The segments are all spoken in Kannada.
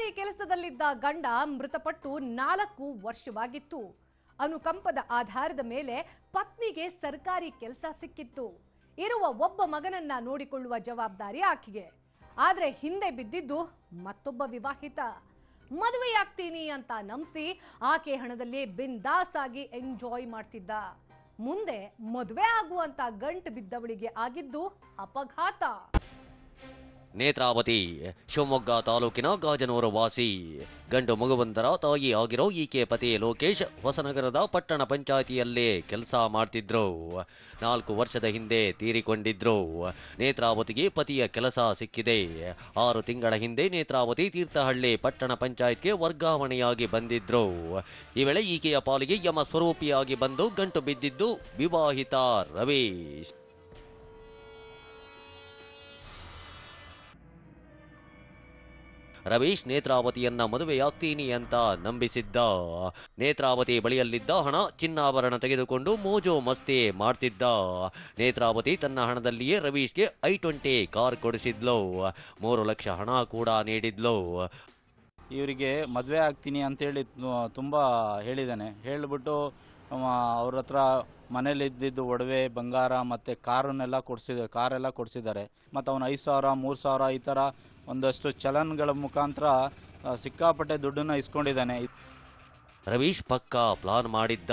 ಸರ್ಕಾರಿ ಕೆಲಸದಲ್ಲಿದ್ದ ಗಂಡ ಮೃತಪಟ್ಟು ನಾಲ್ಕು ವರ್ಷವಾಗಿತ್ತು ಅನುಕಂಪದ ಆಧಾರದ ಮೇಲೆ ಪತ್ನಿಗೆ ಸರ್ಕಾರಿ ಕೆಲಸ ಸಿಕ್ಕಿತ್ತು ಇರುವ ಒಬ್ಬ ಮಗನನ್ನ ನೋಡಿಕೊಳ್ಳುವ ಜವಾಬ್ದಾರಿ ಆಕೆಗೆ ಆದ್ರೆ ಹಿಂದೆ ಬಿದ್ದಿದ್ದು ಮತ್ತೊಬ್ಬ ವಿವಾಹಿತ ಮದುವೆಯಾಗ್ತೀನಿ ಅಂತ ನಂಬಿಸಿ ಆಕೆ ಹಣದಲ್ಲಿ ಬಿಂದಾಸ್ ಆಗಿ ಎಂಜಾಯ್ ಮಾಡ್ತಿದ್ದ ಮುಂದೆ ಮದುವೆ ಆಗುವಂತ ಗಂಟು ಬಿದ್ದವಳಿಗೆ ಆಗಿದ್ದು ಅಪಘಾತ ನೇತ್ರಾವತಿ ಶಿವಮೊಗ್ಗ ತಾಲೂಕಿನ ಗಾಜನೂರು ವಾಸಿ ಗಂಡು ಮಗುವಂದರ ತಾಯಿ ಆಗಿರೋ ಈಕೆ ಪತಿ ಲೋಕೇಶ್ ಹೊಸನಗರದ ಪಟ್ಟಣ ಪಂಚಾಯಿತಿಯಲ್ಲೇ ಕೆಲಸ ಮಾಡ್ತಿದ್ರು ನಾಲ್ಕು ವರ್ಷದ ಹಿಂದೆ ತೀರಿಕೊಂಡಿದ್ರು ನೇತ್ರಾವತಿಗೆ ಪತಿಯ ಕೆಲಸ ಸಿಕ್ಕಿದೆ ಆರು ತಿಂಗಳ ಹಿಂದೆ ನೇತ್ರಾವತಿ ತೀರ್ಥಹಳ್ಳಿ ಪಟ್ಟಣ ಪಂಚಾಯತ್ಗೆ ವರ್ಗಾವಣೆಯಾಗಿ ಬಂದಿದ್ರು ಈ ವೇಳೆ ಈಕೆಯ ಪಾಲಿಗೆ ಯಮ ಸ್ವರೂಪಿಯಾಗಿ ಬಂದು ಗಂಟು ಬಿದ್ದಿದ್ದು ವಿವಾಹಿತ ರವೀಶ್ ರವೀಶ್ ನೇತ್ರಾವತಿಯನ್ನ ಮದುವೆಯಾಗ್ತೀನಿ ಅಂತ ನಂಬಿಸಿದ್ದ ನೇತ್ರಾವತಿ ಬಳಿಯಲ್ಲಿದ್ದ ಹಣ ಚಿನ್ನಾಭರಣ ತೆಗೆದುಕೊಂಡು ಮೋಜು ಮಸ್ತಿ ಮಾಡ್ತಿದ್ದ ನೇತ್ರಾವತಿ ತನ್ನ ಹಣದಲ್ಲಿಯೇ ರವೀಶ್ಗೆ ಐ ಟ್ವೆಂಟಿ ಕಾರ್ ಕೊಡಿಸಿದ್ಲು ಮೂರು ಲಕ್ಷ ಹಣ ಕೂಡ ನೀಡಿದ್ಲು ಇವರಿಗೆ ಮದುವೆ ಆಗ್ತೀನಿ ಅಂತೇಳಿ ತುಂಬಾ ಹೇಳಿದ್ದಾನೆ ಹೇಳಿಬಿಟ್ಟು ಅವ್ರ ಹತ್ರ ಇದ್ದಿದ್ದು ಒಡವೆ ಬಂಗಾರ ಮತ್ತು ಕಾರನ್ನೆಲ್ಲ ಕೊಡಿಸಿದ ಕಾರೆಲ್ಲ ಕೊಡಿಸಿದ್ದಾರೆ ಮತ್ತು ಅವನು ಐದು ಸಾವಿರ ಮೂರು ಸಾವಿರ ಈ ಥರ ಒಂದಷ್ಟು ಚಲನ್ಗಳ ಮುಖಾಂತರ ಸಿಕ್ಕಾಪಟ್ಟೆ ದುಡ್ಡನ್ನು ಇಸ್ಕೊಂಡಿದ್ದಾನೆ ರವೀಶ್ ಪಕ್ಕಾ ಪ್ಲಾನ್ ಮಾಡಿದ್ದ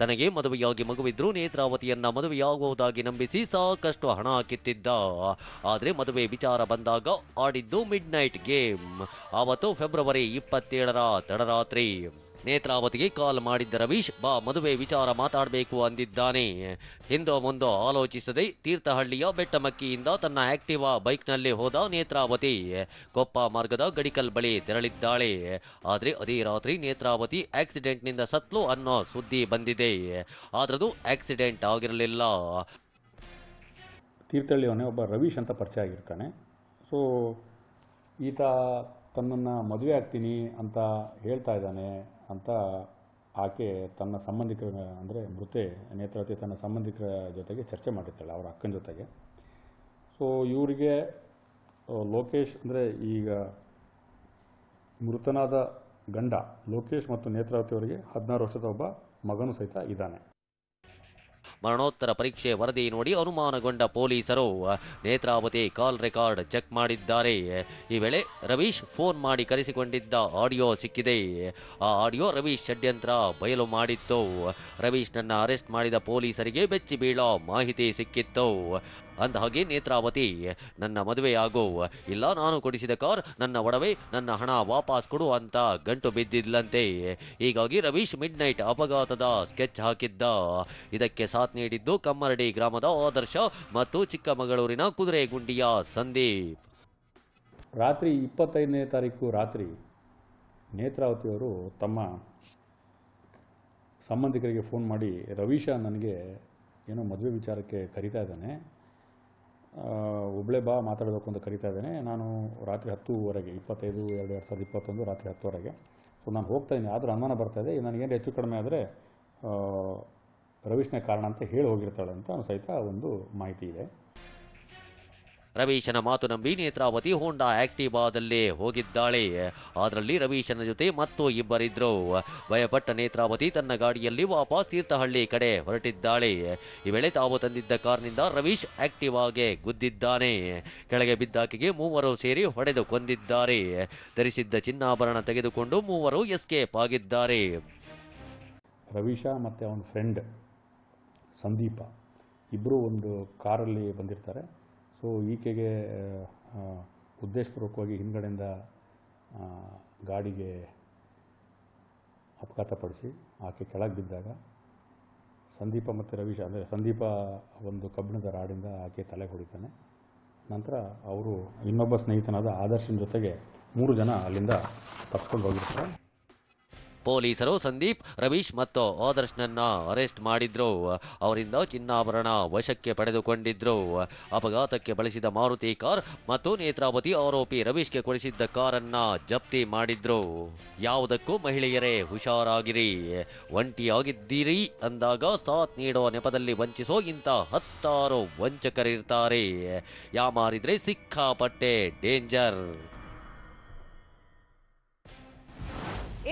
ತನಗೆ ಮದುವೆಯಾಗಿ ಮಗುವಿದ್ರು ನೇತ್ರಾವತಿಯನ್ನ ಮದುವೆಯಾಗುವುದಾಗಿ ನಂಬಿಸಿ ಸಾಕಷ್ಟು ಹಣ ಹಾಕಿತ್ತಿದ್ದ ಆದರೆ ಮದುವೆ ವಿಚಾರ ಬಂದಾಗ ಆಡಿದ್ದು ಮಿಡ್ ನೈಟ್ ಗೇಮ್ ಆವತ್ತು ಫೆಬ್ರವರಿ ಇಪ್ಪತ್ತೇಳರ ತಡರಾತ್ರಿ ನೇತ್ರಾವತಿಗೆ ಕಾಲ್ ಮಾಡಿದ್ದ ರವೀಶ್ ಬಾ ಮದುವೆ ವಿಚಾರ ಮಾತಾಡಬೇಕು ಅಂದಿದ್ದಾನೆ ಹಿಂದೋ ಮುಂದೋ ಆಲೋಚಿಸದೆ ತೀರ್ಥಹಳ್ಳಿಯ ಬೆಟ್ಟಮಕ್ಕಿಯಿಂದ ತನ್ನ ಆಕ್ಟಿವಾ ಬೈಕ್ನಲ್ಲಿ ಹೋದ ನೇತ್ರಾವತಿ ಕೊಪ್ಪ ಮಾರ್ಗದ ಗಡಿಕಲ್ ಬಳಿ ತೆರಳಿದ್ದಾಳೆ ಆದರೆ ಅದೇ ರಾತ್ರಿ ನೇತ್ರಾವತಿ ಆಕ್ಸಿಡೆಂಟ್ನಿಂದ ಸತ್ಲು ಅನ್ನೋ ಸುದ್ದಿ ಬಂದಿದೆ ಆದ್ರದು ಆಕ್ಸಿಡೆಂಟ್ ಆಗಿರಲಿಲ್ಲ ತೀರ್ಥಹಳ್ಳಿಯವನೇ ಒಬ್ಬ ರವೀಶ್ ಅಂತ ಪರಿಚಯ ಆಗಿರ್ತಾನೆ ಸೊ ಈತ ತನ್ನನ್ನು ಮದುವೆ ಆಗ್ತೀನಿ ಅಂತ ಹೇಳ್ತಾ ಇದ್ದಾನೆ ಅಂತ ಆಕೆ ತನ್ನ ಸಂಬಂಧಿಕರ ಅಂದರೆ ಮೃತೆ ನೇತ್ರಾವತಿ ತನ್ನ ಸಂಬಂಧಿಕರ ಜೊತೆಗೆ ಚರ್ಚೆ ಮಾಡಿರ್ತಾಳೆ ಅವರ ಅಕ್ಕನ ಜೊತೆಗೆ ಸೊ ಇವರಿಗೆ ಲೋಕೇಶ್ ಅಂದರೆ ಈಗ ಮೃತನಾದ ಗಂಡ ಲೋಕೇಶ್ ಮತ್ತು ನೇತ್ರಾವತಿ ಅವರಿಗೆ ಹದಿನಾರು ವರ್ಷದ ಒಬ್ಬ ಮಗನೂ ಸಹಿತ ಇದ್ದಾನೆ ಮರಣೋತ್ತರ ಪರೀಕ್ಷೆ ವರದಿ ನೋಡಿ ಅನುಮಾನಗೊಂಡ ಪೊಲೀಸರು ನೇತ್ರಾವತಿ ಕಾಲ್ ರೆಕಾರ್ಡ್ ಚೆಕ್ ಮಾಡಿದ್ದಾರೆ ಈ ವೇಳೆ ರವೀಶ್ ಫೋನ್ ಮಾಡಿ ಕರೆಸಿಕೊಂಡಿದ್ದ ಆಡಿಯೋ ಸಿಕ್ಕಿದೆ ಆ ಆಡಿಯೋ ರವೀಶ್ ಷಡ್ಯಂತ್ರ ಬಯಲು ಮಾಡಿತ್ತು ರವೀಶ್ನನ್ನು ಅರೆಸ್ಟ್ ಮಾಡಿದ ಪೊಲೀಸರಿಗೆ ಬೆಚ್ಚಿ ಬೀಳೋ ಮಾಹಿತಿ ಸಿಕ್ಕಿತ್ತು ಅಂದಹಾಗೆ ನೇತ್ರಾವತಿ ನನ್ನ ಮದುವೆ ಆಗೋ ಇಲ್ಲ ನಾನು ಕೊಡಿಸಿದ ಕಾರ್ ನನ್ನ ಒಡವೆ ನನ್ನ ಹಣ ವಾಪಸ್ ಕೊಡು ಅಂತ ಗಂಟು ಬಿದ್ದಿದ್ಲಂತೆ ಹೀಗಾಗಿ ರವೀಶ್ ಮಿಡ್ ನೈಟ್ ಅಪಘಾತದ ಸ್ಕೆಚ್ ಹಾಕಿದ್ದ ಇದಕ್ಕೆ ಸಾಥ್ ನೀಡಿದ್ದು ಕಮ್ಮರಡಿ ಗ್ರಾಮದ ಆದರ್ಶ ಮತ್ತು ಚಿಕ್ಕಮಗಳೂರಿನ ಕುದುರೆಗುಂಡಿಯ ಸಂದೀಪ್ ರಾತ್ರಿ ಇಪ್ಪತ್ತೈದನೇ ತಾರೀಕು ರಾತ್ರಿ ನೇತ್ರಾವತಿಯವರು ತಮ್ಮ ಸಂಬಂಧಿಕರಿಗೆ ಫೋನ್ ಮಾಡಿ ರವೀಶ ನನಗೆ ಏನೋ ಮದುವೆ ವಿಚಾರಕ್ಕೆ ಕರಿತಾ ಇದ್ದಾನೆ ಹುಬ್ಳೆ ಬಾ ಮಾತಾಡಬೇಕು ಅಂತ ಕರಿತಾ ಇದ್ದೇನೆ ನಾನು ರಾತ್ರಿ ಹತ್ತುವರೆಗೆ ಇಪ್ಪತ್ತೈದು ಎರಡು ಎರಡು ಸಾವಿರದ ಇಪ್ಪತ್ತೊಂದು ರಾತ್ರಿ ಹತ್ತುವರೆಗೆ ಸೊ ನಾನು ಹೋಗ್ತಾ ಇದ್ದೀನಿ ಆದರೂ ಅನುಮಾನ ಬರ್ತಾ ಇದೆ ನನಗೇನು ಹೆಚ್ಚು ಕಡಿಮೆ ಆದರೆ ರವೀಶ್ನೇ ಕಾರಣ ಅಂತ ಹೇಳಿ ಹೋಗಿರ್ತಾಳೆ ಅಂತ ಸಹಿತ ಒಂದು ಮಾಹಿತಿ ಇದೆ ರವೀಶನ ಮಾತು ನಂಬಿ ನೇತ್ರಾವತಿ ಹೋಂಡಾ ಆಕ್ಟಿವಾದಲ್ಲಿ ಹೋಗಿದ್ದಾಳೆ ಅದರಲ್ಲಿ ರವೀಶನ ಜೊತೆ ಮತ್ತು ಇಬ್ಬರಿದ್ರು ಭಯಪಟ್ಟ ನೇತ್ರಾವತಿ ತನ್ನ ಗಾಡಿಯಲ್ಲಿ ವಾಪಸ್ ತೀರ್ಥಹಳ್ಳಿ ಕಡೆ ಹೊರಟಿದ್ದಾಳೆ ಈ ವೇಳೆ ತಾವು ತಂದಿದ್ದ ಕಾರ್ನಿಂದ ರವೀಶ್ ಆಕ್ಟಿವಾಗೆ ಗುದ್ದಿದ್ದಾನೆ ಕೆಳಗೆ ಬಿದ್ದಾಕೆಗೆ ಮೂವರು ಸೇರಿ ಹೊಡೆದು ಕೊಂದಿದ್ದಾರೆ ಧರಿಸಿದ್ದ ಚಿನ್ನಾಭರಣ ತೆಗೆದುಕೊಂಡು ಮೂವರು ಎಸ್ಕೇಪ್ ಆಗಿದ್ದಾರೆ ರವೀಶ ಮತ್ತು ಅವನ ಫ್ರೆಂಡ್ ಸಂದೀಪ ಇಬ್ಬರು ಒಂದು ಕಾರಲ್ಲಿ ಬಂದಿರ್ತಾರೆ ಸೊ ಈಕೆಗೆ ಉದ್ದೇಶಪೂರ್ವಕವಾಗಿ ಹಿಂದುಗಡೆಯಿಂದ ಗಾಡಿಗೆ ಅಪಘಾತಪಡಿಸಿ ಆಕೆ ಕೆಳಗೆ ಬಿದ್ದಾಗ ಸಂದೀಪ ಮತ್ತು ರವೀಶ್ ಅಂದರೆ ಸಂದೀಪ ಒಂದು ಕಬ್ಬಿಣದ ರಾಡಿಂದ ಆಕೆ ತಲೆ ಹೊಡಿತಾನೆ ನಂತರ ಅವರು ಇನ್ನೊಬ್ಬ ಸ್ನೇಹಿತನಾದ ಆದರ್ಶನ ಜೊತೆಗೆ ಮೂರು ಜನ ಅಲ್ಲಿಂದ ತಪ್ಪಿಸ್ಕೊಂಡು ಹೋಗಿರ್ತಾರೆ ಪೊಲೀಸರು ಸಂದೀಪ್ ರವೀಶ್ ಮತ್ತು ಆದರ್ಶ್ನನ್ನ ಅರೆಸ್ಟ್ ಮಾಡಿದ್ರು ಅವರಿಂದ ಚಿನ್ನಾಭರಣ ವಶಕ್ಕೆ ಪಡೆದುಕೊಂಡಿದ್ರು ಅಪಘಾತಕ್ಕೆ ಬಳಸಿದ ಮಾರುತಿ ಕಾರ್ ಮತ್ತು ನೇತ್ರಾವತಿ ಆರೋಪಿ ರವೀಶ್ಗೆ ಕೊಡಿಸಿದ್ದ ಕಾರನ್ನ ಜಪ್ತಿ ಮಾಡಿದ್ರು ಯಾವುದಕ್ಕೂ ಮಹಿಳೆಯರೇ ಹುಷಾರಾಗಿರಿ ಒಂಟಿಯಾಗಿದ್ದೀರಿ ಅಂದಾಗ ಸಾಥ್ ನೀಡೋ ನೆಪದಲ್ಲಿ ವಂಚಿಸೋ ಇಂಥ ಹತ್ತಾರು ವಂಚಕರಿರ್ತಾರೆ ಯಾಮಾರಿದ್ರೆ ಸಿಕ್ಕಾಪಟ್ಟೆ ಡೇಂಜರ್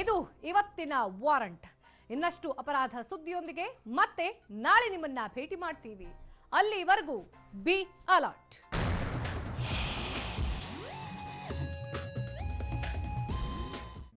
ಇದು ಇವತ್ತಿನ ವಾರಂಟ್ ಇನ್ನಷ್ಟು ಅಪರಾಧ ಸುದ್ದಿಯೊಂದಿಗೆ ಮತ್ತೆ ನಾಳೆ ನಿಮ್ಮನ್ನ ಭೇಟಿ ಮಾಡ್ತೀವಿ ಅಲ್ಲಿವರೆಗೂ ಬಿ ಅಲರ್ಟ್